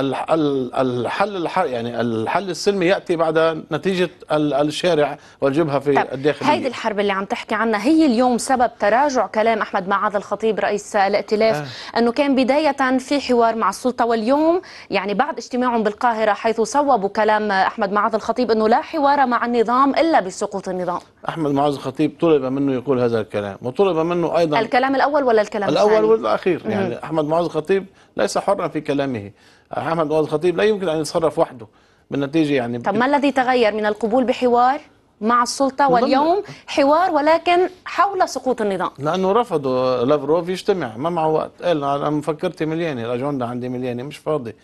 الحل الحل يعني الحل السلمي ياتي بعد نتيجه الشارع والجبهه في طيب، الداخل هذه الحرب اللي عم تحكي عنها هي اليوم سبب تراجع كلام احمد معاذ الخطيب رئيس الائتلاف آه. انه كان بدايه في حوار مع السلطه واليوم يعني بعد اجتماعهم بالقاهره حيث صوبوا كلام احمد معاذ الخطيب انه لا حوار مع النظام الا بسقوط النظام احمد معاذ الخطيب طلب منه يقول هذا الكلام وطلب منه ايضا الكلام الاول ولا الكلام الاول الثاني الاول والاخير يعني احمد معاذ الخطيب ليس حرا في كلامه محمد نواز الخطيب لا يمكن ان يتصرف وحده بالنتيجه يعني طب ما الذي تغير من القبول بحوار مع السلطة واليوم حوار ولكن حول سقوط النظام لأنه رفضوا لافروف يجتمع ما معه وقت قال أنا مفكرتي مليانة الأجندة عندي مليانة مش فاضي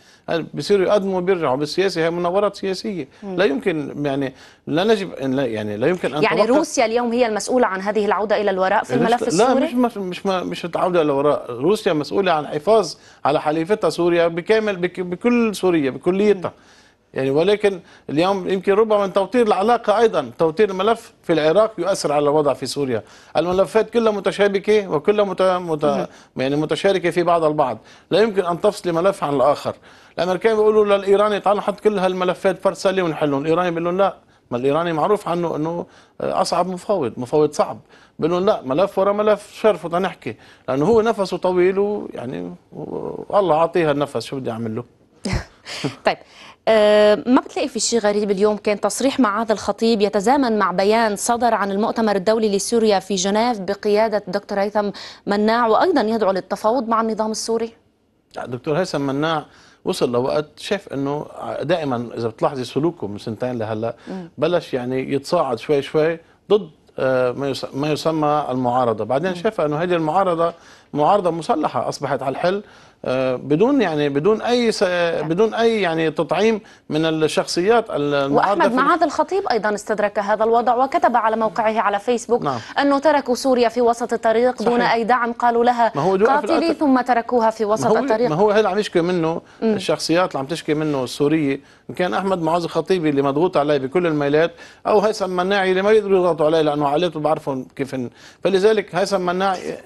بصيروا يقدموا بيرجعوا بالسياسة هي مناورات سياسية مم. لا يمكن يعني لا نجب لا يعني لا يمكن أن يعني روسيا اليوم هي المسؤولة عن هذه العودة إلى الوراء في الملف السوري لا مش مش مش العودة إلى الوراء روسيا مسؤولة عن حفاظ على حليفتها سوريا بكامل بك بكل سوريا بكليتها مم. يعني ولكن اليوم يمكن ربما توتير العلاقة أيضا توتير الملف في العراق يؤثر على الوضع في سوريا الملفات كلها متشابكة وكلها مت... مت... يعني متشاركة في بعض البعض لا يمكن أن تفصل ملف عن الآخر الأمريكان بيقولوا للإيراني تعالوا نحط كل هالملفات فرسلة ونحلهم الإيراني بيقول لهم لا ما الإيراني معروف عنه أنه أصعب مفاوض مفاوض صعب بيقول لهم لا ملف ورا ملف شرف نحكي لأنه هو نفسه طويل ويعني والله أعطيها النفس شو بدي أعمل له طيب آه، ما بتلاقي في شيء غريب اليوم كان تصريح معاذ الخطيب يتزامن مع بيان صدر عن المؤتمر الدولي لسوريا في جنيف بقيادة دكتور هيثم مناع وأيضا يدعو للتفاوض مع النظام السوري دكتور هيثم مناع وصل لوقت شاف انه دائما اذا بتلاحظي سلوكه من سنتين لهلا بلش يعني يتصاعد شوي شوي ضد آه، ما يسمى المعارضه، بعدين شاف انه هذه المعارضه معارضه مسلحه اصبحت على الحل آه، بدون يعني بدون اي س... نعم. بدون اي يعني تطعيم من الشخصيات واحمد معاذ الخطيب ايضا استدرك هذا الوضع وكتب على موقعه على فيسبوك نعم. انه تركوا سوريا في وسط الطريق صحيح. دون اي دعم قالوا لها ما هو قاتلي الأت... ثم تركوها في وسط ما هو... الطريق ما هو هل عم يشكي منه م. الشخصيات اللي عم تشكي منه السوريه ان كان احمد معاذ الخطيب اللي مضغوط عليه بكل الميلات او هيثم مناعي اللي ما يقدروا يضغطوا عليه لانه عائلته بعرفهم كيف فلذلك هيثم مناعي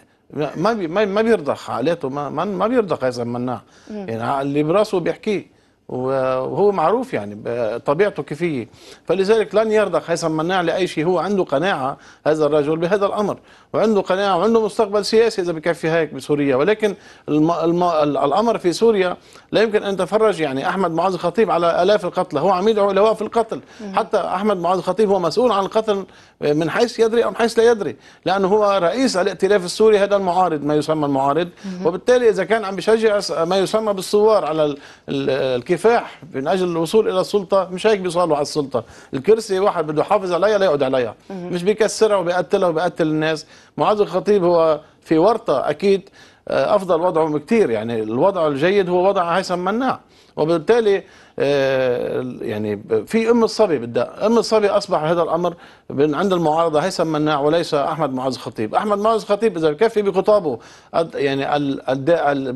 ما بي ما بيرضخ حالته ما ما بيرضخ قيس مناع يعني اللي براسه بيحكيه وهو معروف يعني طبيعته كيفية فلذلك لن يرضى حسن مناع لأي شيء هو عنده قناعة هذا الرجل بهذا الأمر وعنده قناعة وعنده مستقبل سياسي إذا بكفي هيك بسوريا ولكن الم... الم... الأمر في سوريا لا يمكن أن تفرج يعني أحمد معاذ الخطيب على آلاف القتلى هو عم يدعو في القتل القتل حتى أحمد معاذ الخطيب هو مسؤول عن القتل من حيث يدري أو من حيث لا يدري لأنه هو رئيس الائتلاف السوري هذا المعارض ما يسمى المعارض وبالتالي إذا كان عم بشجع ما يسمى بالثوار على ال... كفاح من اجل الوصول الى السلطه مش هيك بيصالوا على السلطه الكرسي واحد بده يحافظ عليها لا يقعد عليها مش بيكسرها وبيقتلها وبيقتل الناس معاذ الخطيب هو في ورطه اكيد آه، افضل وضعه بكثير يعني الوضع الجيد هو وضع هيثم مناع وبالتالي آه، يعني في ام الصبي بدها ام الصبي اصبح هذا الامر من عند المعارضه هيثم مناع وليس احمد معاذ خطيب احمد معاذ خطيب اذا بكفي بخطابه يعني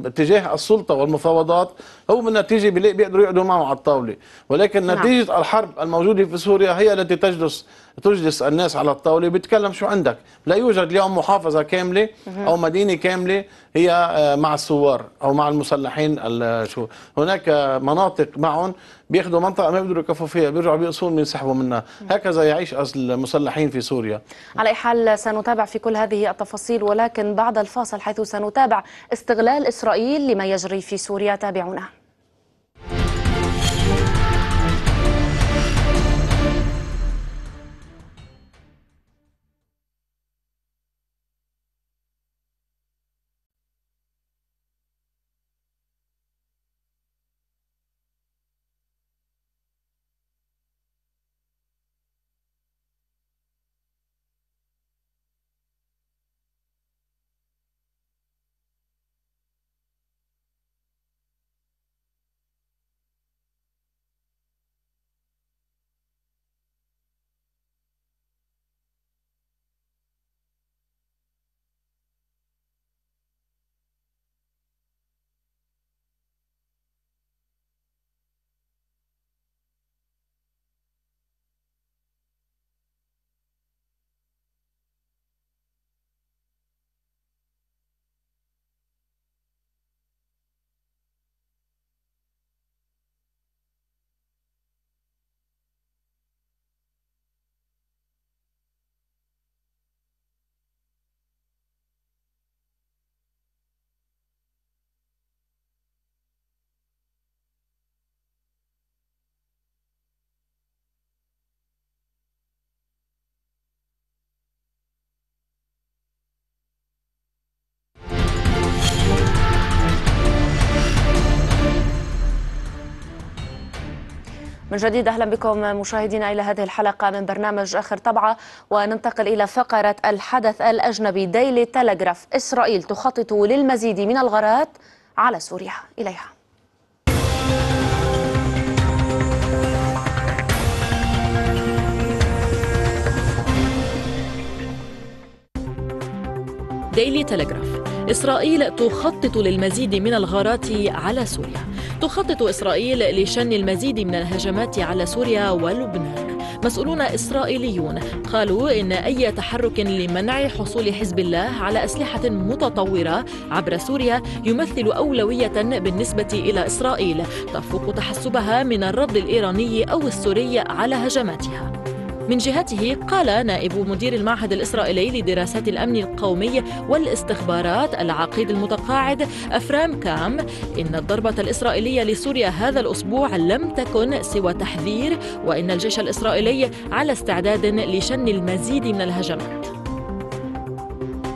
اتجاه السلطه والمفاوضات هو من نتيجه بيقدروا يقعدوا معه على الطاوله ولكن نعم. نتيجه الحرب الموجوده في سوريا هي التي تجلس تجلس الناس على الطاوله بيتكلم شو عندك لا يوجد اليوم محافظه كامله او مدينه كامله هي آه، مع الثوار او مع المسلحين شو هناك مناطق معهم بيكون بياخذوا منطقه ما بيقدروا يكفوا فيها بيرجعوا بيقصون بينسحبوا منها هكذا يعيش المسلحين في سوريا على اي حال سنتابع في كل هذه التفاصيل ولكن بعد الفاصل حيث سنتابع استغلال اسرائيل لما يجري في سوريا تابعونا من جديد أهلا بكم مشاهدينا إلى هذه الحلقة من برنامج آخر طبعة وننتقل إلى فقرة الحدث الأجنبي ديلي تلغراف إسرائيل تخطط للمزيد من الغارات على سوريا إليها ديلي تلغراف إسرائيل تخطط للمزيد من الغارات على سوريا تخطط إسرائيل لشن المزيد من الهجمات على سوريا ولبنان مسؤولون إسرائيليون قالوا إن أي تحرك لمنع حصول حزب الله على أسلحة متطورة عبر سوريا يمثل أولوية بالنسبة إلى إسرائيل تفوق تحسبها من الرد الإيراني أو السوري على هجماتها من جهته قال نائب مدير المعهد الإسرائيلي لدراسات الأمن القومي والاستخبارات العقيد المتقاعد أفرام كام إن الضربة الإسرائيلية لسوريا هذا الأسبوع لم تكن سوى تحذير وإن الجيش الإسرائيلي على استعداد لشن المزيد من الهجمات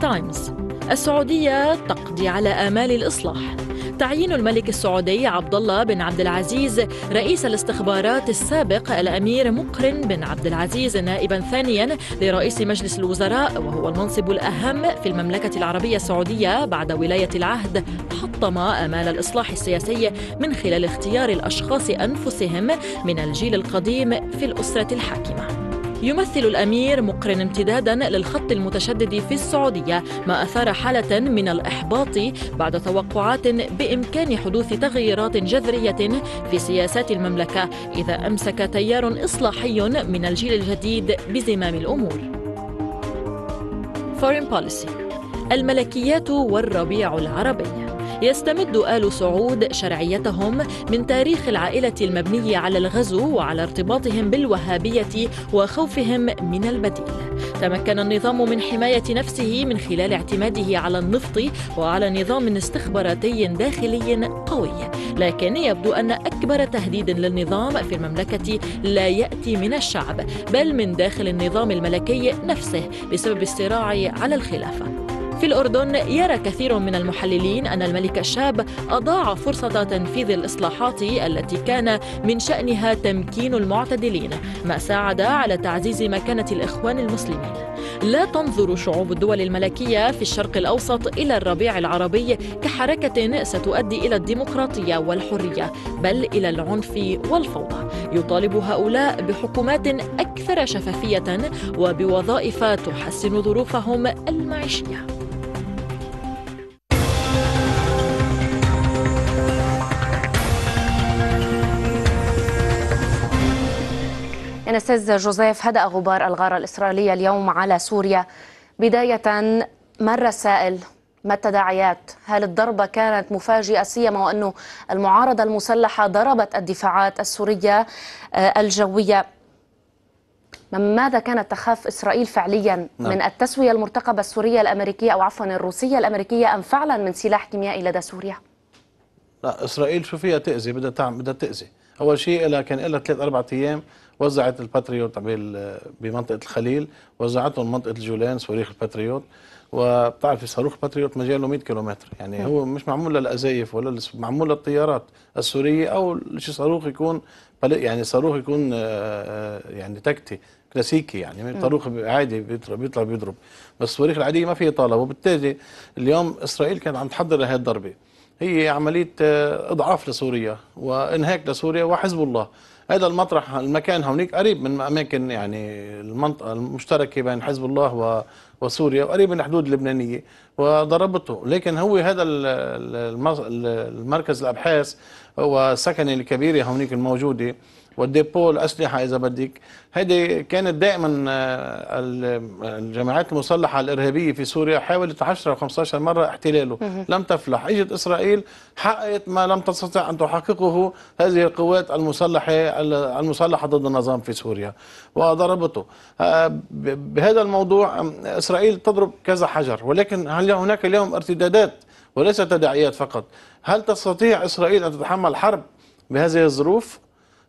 تايمز السعودية تقضي على آمال الإصلاح تعيين الملك السعودي عبد الله بن عبد العزيز رئيس الاستخبارات السابق الامير مقرن بن عبد العزيز نائبا ثانيا لرئيس مجلس الوزراء وهو المنصب الاهم في المملكه العربيه السعوديه بعد ولايه العهد حطم امال الاصلاح السياسي من خلال اختيار الاشخاص انفسهم من الجيل القديم في الاسره الحاكمه يمثل الأمير مقرن امتدادا للخط المتشدد في السعودية ما أثار حالة من الإحباط بعد توقعات بإمكان حدوث تغييرات جذرية في سياسات المملكة إذا أمسك تيار إصلاحي من الجيل الجديد بزمام الأمور Foreign Policy الملكيات والربيع العربي يستمد آل سعود شرعيتهم من تاريخ العائلة المبني على الغزو وعلى ارتباطهم بالوهابية وخوفهم من البديل تمكن النظام من حماية نفسه من خلال اعتماده على النفط وعلى نظام استخباراتي داخلي قوي لكن يبدو أن أكبر تهديد للنظام في المملكة لا يأتي من الشعب بل من داخل النظام الملكي نفسه بسبب الصراع على الخلافه في الأردن يرى كثير من المحللين أن الملك الشاب أضاع فرصة تنفيذ الإصلاحات التي كان من شأنها تمكين المعتدلين ما ساعد على تعزيز مكانة الإخوان المسلمين لا تنظر شعوب الدول الملكية في الشرق الأوسط إلى الربيع العربي كحركة ستؤدي إلى الديمقراطية والحرية بل إلى العنف والفوضى يطالب هؤلاء بحكومات أكثر شفافية وبوظائف تحسن ظروفهم المعيشية سيد جوزيف هدأ غبار الغارة الإسرائيلية اليوم على سوريا بداية ما الرسائل ما التداعيات هل الضربة كانت مفاجئة سيما وأنه المعارضة المسلحة ضربت الدفاعات السورية آه، الجوية ماذا كانت تخاف إسرائيل فعليا نعم. من التسوية المرتقبة السورية الأمريكية أو عفوا الروسية الأمريكية أم فعلا من سلاح كيميائي لدى سوريا لا إسرائيل شو فيها تأذي بدها تعمل بدها تأذي أول شيء لها كان لها ثلاث أربع أيام وزعت الباتريوت بمنطقه الخليل وزعتهم منطقه الجولان صواريخ الباتريوت وبتعرفي صاروخ باتريوت مجاله 100 كيلومتر يعني هو مش معمول للازايف ولا معمول للطيارات السوريه او شي صاروخ يكون يعني صاروخ يكون آه، آه، يعني تكتي كلاسيكي يعني صاروخ عادي بيطلع بيضرب بس الصواريخ العاديه ما في طاله وبالتالي اليوم اسرائيل كانت عم تحضر لهي الضربه هي عمليه آه، اضعاف لسوريا وانهاك لسوريا وحزب الله هذا المطرح المكان هونيك قريب من اماكن يعني المنطقه المشتركه بين حزب الله وسوريا وقريب من الحدود اللبنانيه وضربته لكن هو هذا المركز الابحاث والسكنه الكبيره هونيك الموجوده والديبو الأسلحة إذا بدك هيدي كانت دائما آه، الجماعات المسلحة الإرهابية في سوريا حاولت 10 أو 15 مرة احتلاله لم تفلح إجت إسرائيل حققت ما لم تستطع أن تحققه هذه القوات المسلحة المسلحة ضد النظام في سوريا وضربته آه، بهذا الموضوع إسرائيل تضرب كذا حجر ولكن هل هناك اليوم ارتدادات وليس تداعيات فقط هل تستطيع إسرائيل أن تتحمل حرب بهذه الظروف؟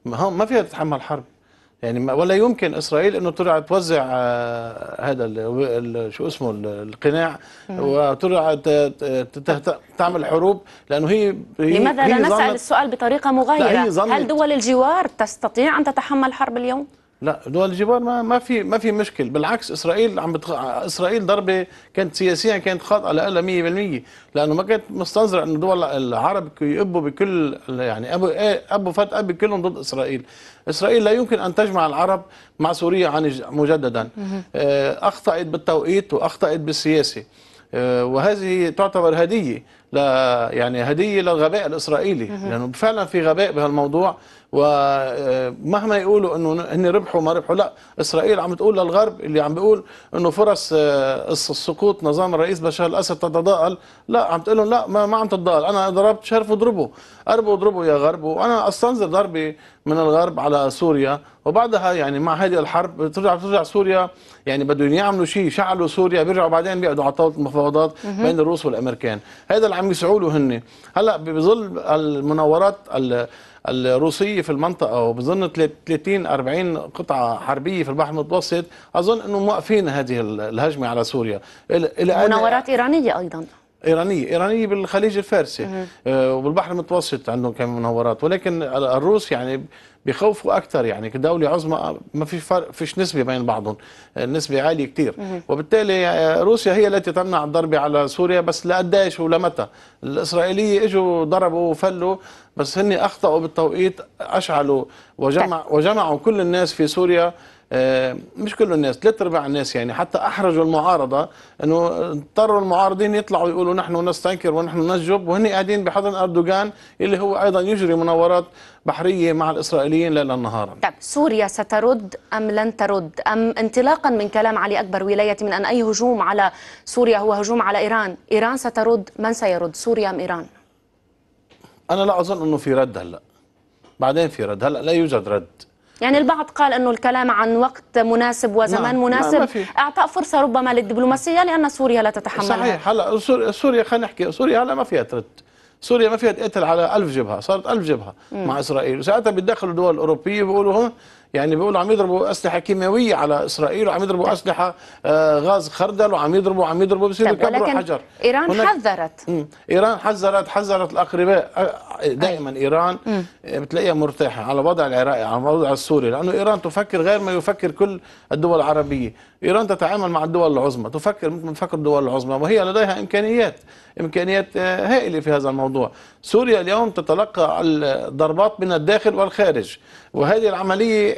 ما ما فيها تتحمل حرب يعني ولا يمكن اسرائيل انه ترجع توزع آه، هذا شو اسمه القناع وترجع تعمل حروب لانه هي, هي لماذا هي لا نسال السؤال بطريقه مغايره هل دول الجوار تستطيع ان تتحمل حرب اليوم لا دول الجوار ما ما في ما في مشكل بالعكس اسرائيل عم بتخ... اسرائيل ضربه كانت سياسيا كانت خاطئه الاقل 100% لانه ما كانت مستنظره انه دول العرب يقبوا بكل يعني ابو إيه، ابو فتح ابي كلهم ضد اسرائيل اسرائيل لا يمكن ان تجمع العرب مع سوريا عن مجددا آه، اخطات بالتوقيت واخطات بالسياسه آه، وهذه تعتبر هديه ل يعني هديه للغباء الاسرائيلي لانه فعلا في غباء بهالموضوع ومهما يقولوا انه هن ربحوا ما ربحوا لا اسرائيل عم تقول للغرب اللي عم بيقول انه فرص آه، السقوط نظام الرئيس بشار الاسد تتضاءل لا عم تقول لهم لا ما, ما عم تتضاءل انا ضربت شرف اضربه اربوا اضربوا يا غرب وانا استنزف ضربي من الغرب على سوريا وبعدها يعني مع هذه الحرب بترجع بترجع سوريا يعني بدهم يعملوا شيء شعلوا سوريا بيرجعوا بعدين بيقعدوا على طاوله المفاوضات بين الروس والامريكان هذا اللي عم يسعوا له هن هلا بظل المناورات الروسيه في المنطقه وبظن 30 40 قطعه حربيه في البحر المتوسط اظن انه موقفين هذه الهجمه على سوريا مناورات ايرانيه ايضا ايرانيه ايرانيه بالخليج الفارسي آه، وبالبحر المتوسط عندهم كم مناورات ولكن الروس يعني بخوفوا اكثر يعني كدوله عظمى ما في فرق فيش نسبه بين بعضهم النسبه عاليه كثير وبالتالي آه، روسيا هي التي تمنع الضربه على سوريا بس لقديش ولمتى الاسرائيليه اجوا ضربوا وفلوا بس هن اخطاوا بالتوقيت اشعلوا وجمع وجمعوا كل الناس في سوريا آه، مش كل الناس ثلاث ارباع الناس يعني حتى احرجوا المعارضه انه اضطروا المعارضين يطلعوا يقولوا نحن نستنكر ونحن نسجب وهن قاعدين بحضن اردوغان اللي هو ايضا يجري مناورات بحريه مع الاسرائيليين ليلا نهارا. طيب سوريا سترد ام لن ترد ام انطلاقا من كلام علي اكبر ولايه من ان اي هجوم على سوريا هو هجوم على ايران، ايران سترد من سيرد سوريا ام ايران؟ انا لا اظن انه في رد هلا. بعدين في رد هلا لا يوجد رد. يعني البعض قال أنه الكلام عن وقت مناسب وزمان نعم. مناسب نعم. أعطاء فرصة ربما للدبلوماسية لأن سوريا لا تتحمل صحيح هلا سوريا خلينا نحكي سوريا هلا ما فيها ترد سوريا ما فيها تقتل على ألف جبهة صارت ألف جبهة مم. مع إسرائيل وساعتها بيتدخلوا دول اوروبيه بيقولوا هم يعني بيقولوا عم يضربوا اسلحه كيماويه على اسرائيل وعم يضربوا اسلحه آه، غاز خردل وعم يضربوا عم يضربوا بصيروا يكبروا حجر ايران حذرت مم. ايران حذرت حذرت الاقرباء آه، دائما أي. ايران مم. آه، بتلاقيها مرتاحه على وضع العراقي على وضع السوري لانه ايران تفكر غير ما يفكر كل الدول العربيه ايران تتعامل مع الدول العظمى تفكر مثل ما تفكر الدول العظمى وهي لديها امكانيات امكانيات هائله في هذا الموضوع سوريا اليوم تتلقى الضربات من الداخل والخارج وهذه العمليه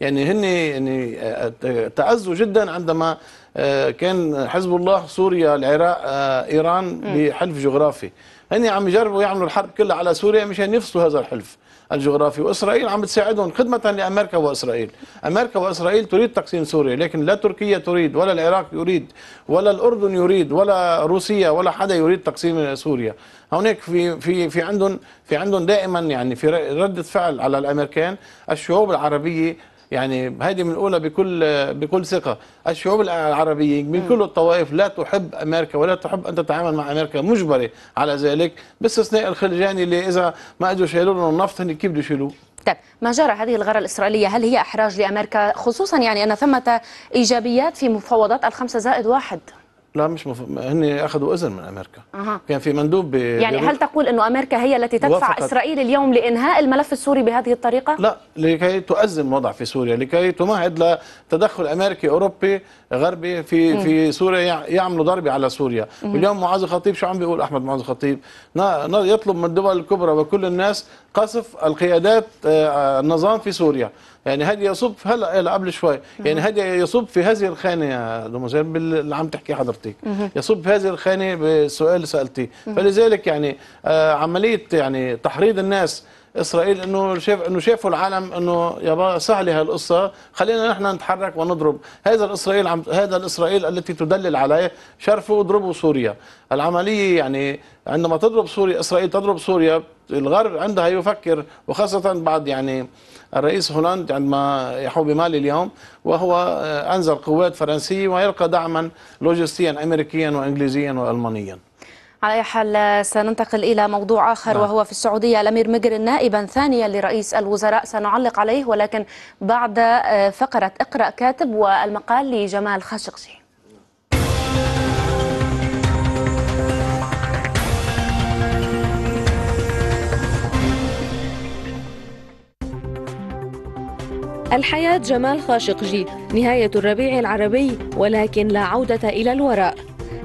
يعني هن يعني آه، تعزوا جدا عندما آه، كان حزب الله سوريا العراق آه، ايران بحلف جغرافي هن عم يجربوا يعملوا الحرب كلها على سوريا مشان يفصلوا هذا الحلف الجغرافي وإسرائيل عم تساعدهم خدمة لأمريكا وإسرائيل أمريكا وإسرائيل تريد تقسيم سوريا لكن لا تركيا تريد ولا العراق يريد ولا الأردن يريد ولا روسيا ولا حدا يريد تقسيم سوريا هناك في في في عندهم في عندهم دائما يعني في ردة فعل على الأمريكان الشعوب العربية يعني هذه من الاولى بكل بكل ثقه الشعوب العربيه من نعم. كل الطوائف لا تحب امريكا ولا تحب ان تتعامل مع امريكا مجبره على ذلك باستثناء الخلجاني اللي اذا ما اجوا شالوا لهم النفط هني كيف بده يشيلوه طيب ما جرى هذه الغارة الإسرائيلية هل هي إحراج لأمريكا خصوصا يعني أن ثمة إيجابيات في مفاوضات الخمسة زائد واحد لا مش مف... هن اخذوا اذن من امريكا أه. كان في مندوب ب... يعني هل تقول انه امريكا هي التي تدفع وفقت... اسرائيل اليوم لانهاء الملف السوري بهذه الطريقه لا لكي تؤزم الوضع في سوريا لكي تمهد لتدخل امريكي اوروبي غربي في مم. في سوريا يعملوا ضربه على سوريا مم. واليوم معاذ الخطيب شو عم بيقول احمد معاذ الخطيب يطلب من الدول الكبرى وكل الناس قصف القيادات آه، النظام في سوريا يعني هذا يصب هلا إيه، قبل شوي يعني هذا يصب في هذه الخانه يا دموزيل اللي عم تحكي حضرتك يصب في هذه الخانه بالسؤال اللي سالتيه فلذلك يعني آه، عمليه يعني تحريض الناس اسرائيل انه شاف انه شافوا العالم انه يابا سهله هالقصه خلينا نحن نتحرك ونضرب هذا الاسرائيل عم هذا الاسرائيل التي تدلل عليه شرفوا اضربوا سوريا العمليه يعني عندما تضرب سوريا اسرائيل تضرب سوريا الغرب عندها يفكر وخاصه بعد يعني الرئيس هولاند عندما يحو بمالي اليوم وهو آه، أنزل قوات فرنسية ويلقى دعما لوجستيا أمريكيا وإنجليزيا وألمانيا على أي حال سننتقل إلى موضوع آخر نعم. وهو في السعودية الأمير مجر نائبا ثانيا لرئيس الوزراء سنعلق عليه ولكن بعد آه، فقرة اقرأ كاتب والمقال لجمال خاشقجي الحياة جمال خاشقجي نهاية الربيع العربي ولكن لا عودة إلى الوراء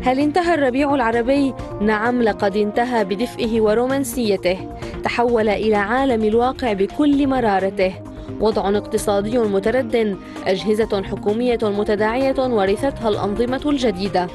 هل انتهى الربيع العربي؟ نعم لقد انتهى بدفئه ورومانسيته تحول إلى عالم الواقع بكل مرارته وضع اقتصادي متردد أجهزة حكومية متداعية ورثتها الأنظمة الجديدة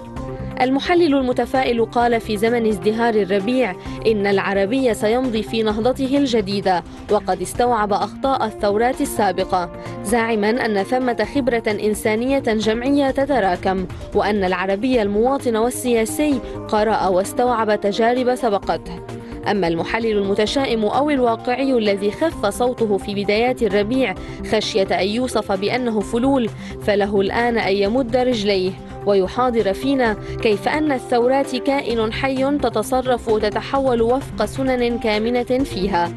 المحلل المتفائل قال في زمن ازدهار الربيع إن العربي سيمضي في نهضته الجديدة وقد استوعب أخطاء الثورات السابقة زاعما أن ثمة خبرة إنسانية جمعية تتراكم وأن العربي المواطن والسياسي قرأ واستوعب تجارب سبقته أما المحلل المتشائم أو الواقعي الذي خف صوته في بدايات الربيع خشية أن يوصف بأنه فلول فله الآن أن يمد رجليه ويحاضر فينا كيف أن الثورات كائن حي تتصرف وتتحول وفق سنن كامنة فيها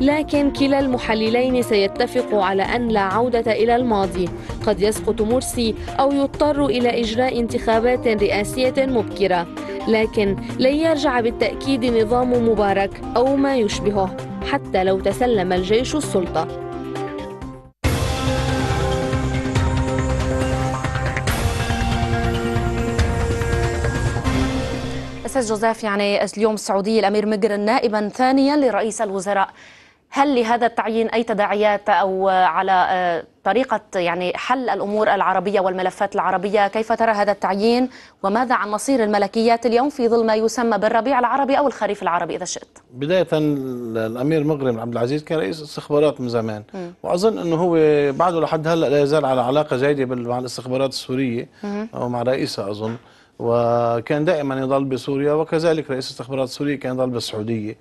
لكن كلا المحللين سيتفق على أن لا عودة إلى الماضي قد يسقط مرسي أو يضطر إلى إجراء انتخابات رئاسية مبكرة لكن لن يرجع بالتأكيد نظام مبارك أو ما يشبهه حتى لو تسلم الجيش السلطة أستاذ جوزيف يعني اليوم السعودية الأمير مقرن نائبا ثانيا لرئيس الوزراء هل لهذا التعيين أي تداعيات أو آه، على آه، طريقة يعني حل الأمور العربية والملفات العربية كيف ترى هذا التعيين وماذا عن مصير الملكيات اليوم في ظل ما يسمى بالربيع العربي أو الخريف العربي إذا شئت بداية الأمير مغرم عبد العزيز كان رئيس استخبارات من زمان م. وأظن أنه هو بعده لحد هلأ لا يزال على علاقة جيدة مع الاستخبارات السورية م. أو مع رئيسها أظن وكان دائما يظل بسوريا وكذلك رئيس استخبارات سوريا كان يظل بالسعودية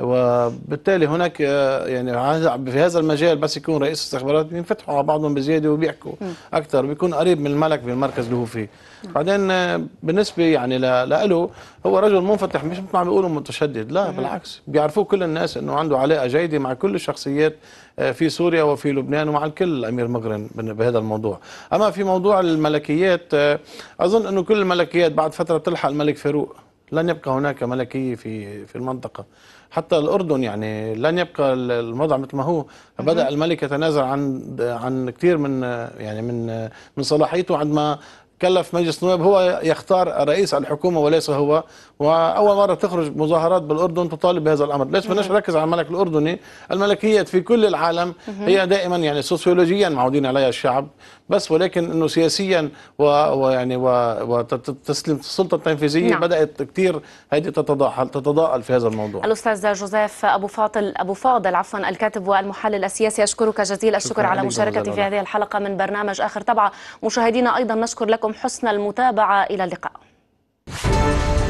وبالتالي هناك آه، يعني في هذا المجال بس يكون رئيس استخبارات ينفتحوا على بعضهم بزياده وبيحكوا اكثر بيكون قريب من الملك في المركز اللي هو فيه بعدين آه، بالنسبه يعني له هو رجل منفتح مش مثل ما بيقولوا متشدد لا بالعكس بيعرفوه كل الناس انه عنده علاقه جيده مع كل الشخصيات آه، في سوريا وفي لبنان ومع الكل الامير مغرن بهذا الموضوع اما في موضوع الملكيات اظن انه كل الملكيات بعد فتره تلحق الملك فاروق لن يبقى هناك ملكيه في في المنطقه حتى الأردن يعني لن يبقى الوضع مثل ما هو بدأ الملك يتنازل عن عن كثير من يعني من من صلاحيته عندما كلف مجلس النواب هو يختار رئيس الحكومة وليس هو واول مره تخرج مظاهرات بالاردن تطالب بهذا الامر، ليش بدناش نركز نعم. على الملك الاردني؟ الملكيات في كل العالم هي دائما يعني سوسيولوجيا معودين عليها الشعب بس ولكن انه سياسيا ويعني وتسليم السلطه التنفيذيه نعم. بدات كثير هذه تتضاءل تتضاءل في هذا الموضوع. الاستاذ جوزيف ابو فاضل ابو فاضل عفوا الكاتب والمحلل السياسي اشكرك جزيل الشكر على مشاركتي في هذه الحلقه من برنامج اخر طبعه مشاهدينا ايضا نشكر لكم حسن المتابعه الى اللقاء.